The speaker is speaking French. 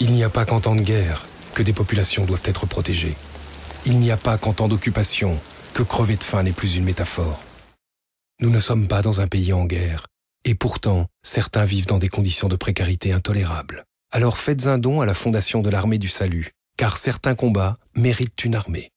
Il n'y a pas qu'en temps de guerre que des populations doivent être protégées. Il n'y a pas qu'en temps d'occupation que crever de faim n'est plus une métaphore. Nous ne sommes pas dans un pays en guerre, et pourtant certains vivent dans des conditions de précarité intolérables. Alors faites un don à la fondation de l'armée du salut, car certains combats méritent une armée.